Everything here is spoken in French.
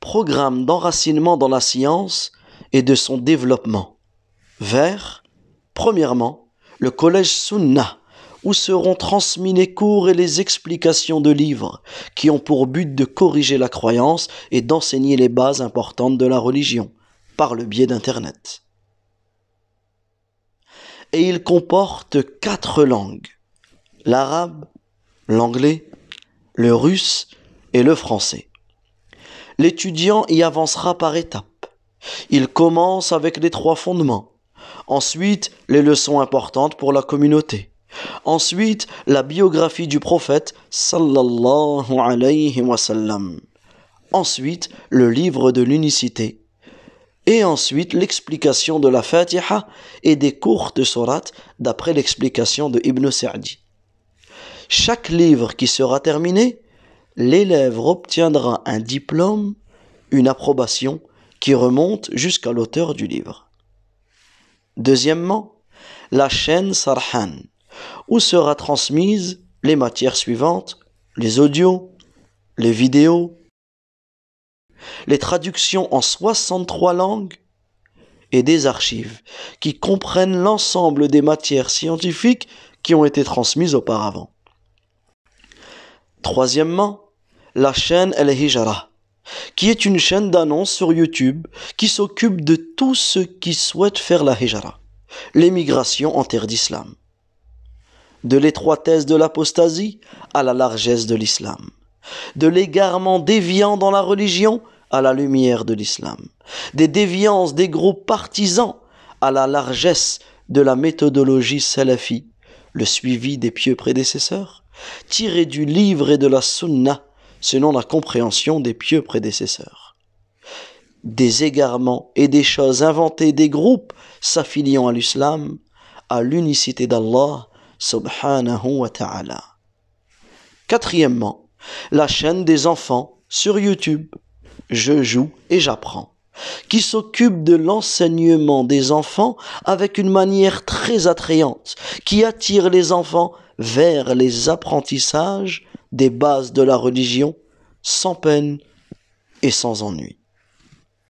Programme d'enracinement dans la science et de son développement vers, premièrement, le collège Sunna où seront transmis les cours et les explications de livres qui ont pour but de corriger la croyance et d'enseigner les bases importantes de la religion par le biais d'Internet et il comporte quatre langues. L'arabe, l'anglais, le russe et le français. L'étudiant y avancera par étapes. Il commence avec les trois fondements. Ensuite, les leçons importantes pour la communauté. Ensuite, la biographie du prophète sallallahu alayhi wa Ensuite, le livre de l'unicité et ensuite l'explication de la Fatiha et des courtes surat d'après l'explication de Ibn Sa'di. Chaque livre qui sera terminé, l'élève obtiendra un diplôme, une approbation qui remonte jusqu'à l'auteur du livre. Deuxièmement, la chaîne Sarhan, où sera transmise les matières suivantes, les audios, les vidéos, les traductions en 63 langues et des archives qui comprennent l'ensemble des matières scientifiques qui ont été transmises auparavant. Troisièmement, la chaîne El Hijara, qui est une chaîne d'annonces sur YouTube qui s'occupe de tout ceux qui souhaitent faire la Hijara, l'émigration en terre d'islam. De l'étroitesse de l'apostasie à la largesse de l'islam, de l'égarement déviant dans la religion à la lumière de l'islam, des déviances des groupes partisans à la largesse de la méthodologie salafie, le suivi des pieux prédécesseurs, tiré du livre et de la sunna selon la compréhension des pieux prédécesseurs. Des égarements et des choses inventées des groupes s'affiliant à l'islam, à l'unicité d'Allah subhanahu wa ta'ala. Quatrièmement, la chaîne des enfants sur YouTube je joue et j'apprends, qui s'occupe de l'enseignement des enfants avec une manière très attrayante, qui attire les enfants vers les apprentissages des bases de la religion sans peine et sans ennui.